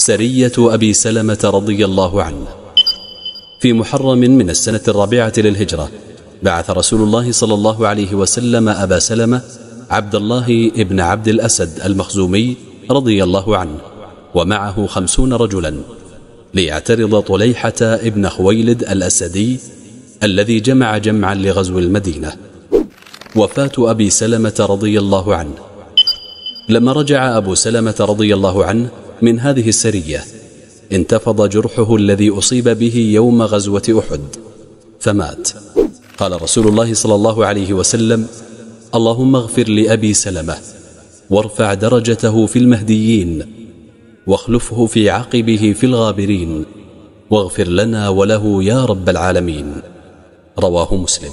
سرية أبي سلمة رضي الله عنه في محرم من السنة الرابعة للهجرة بعث رسول الله صلى الله عليه وسلم أبا سلمة عبد الله ابن عبد الأسد المخزومي رضي الله عنه ومعه خمسون رجلا ليعترض طليحة ابن خويلد الأسدي الذي جمع جمعا لغزو المدينة وفاة أبي سلمة رضي الله عنه لما رجع أبو سلمة رضي الله عنه من هذه السرية انتفض جرحه الذي أصيب به يوم غزوة أحد فمات قال رسول الله صلى الله عليه وسلم اللهم اغفر لأبي سلمة وارفع درجته في المهديين واخلفه في عقبه في الغابرين واغفر لنا وله يا رب العالمين رواه مسلم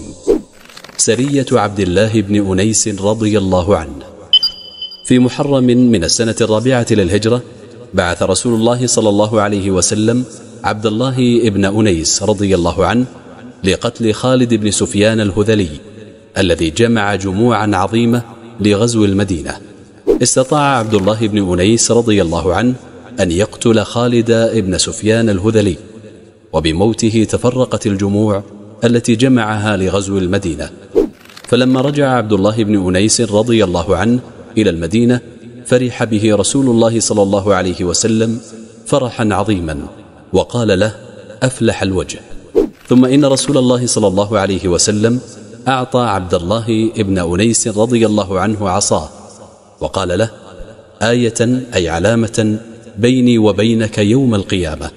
سرية عبد الله بن أنيس رضي الله عنه في محرم من السنة الرابعة للهجرة بعث رسول الله صلى الله عليه وسلم عبد الله بن أنيس رضي الله عنه لقتل خالد بن سفيان الهذلي الذي جمع جموعا عظيمة لغزو المدينة استطاع عبد الله بن أنيس رضي الله عنه أن يقتل خالد بن سفيان الهذلي وبموته تفرقت الجموع التي جمعها لغزو المدينة فلما رجع عبد الله بن أنيس رضي الله عنه إلى المدينة فرح به رسول الله صلى الله عليه وسلم فرحا عظيما وقال له أفلح الوجه ثم إن رسول الله صلى الله عليه وسلم أعطى عبد الله ابن أنيس رضي الله عنه عصاه وقال له آية أي علامة بيني وبينك يوم القيامة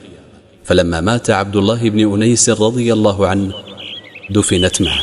فلما مات عبد الله بن أنيس رضي الله عنه دفنت معه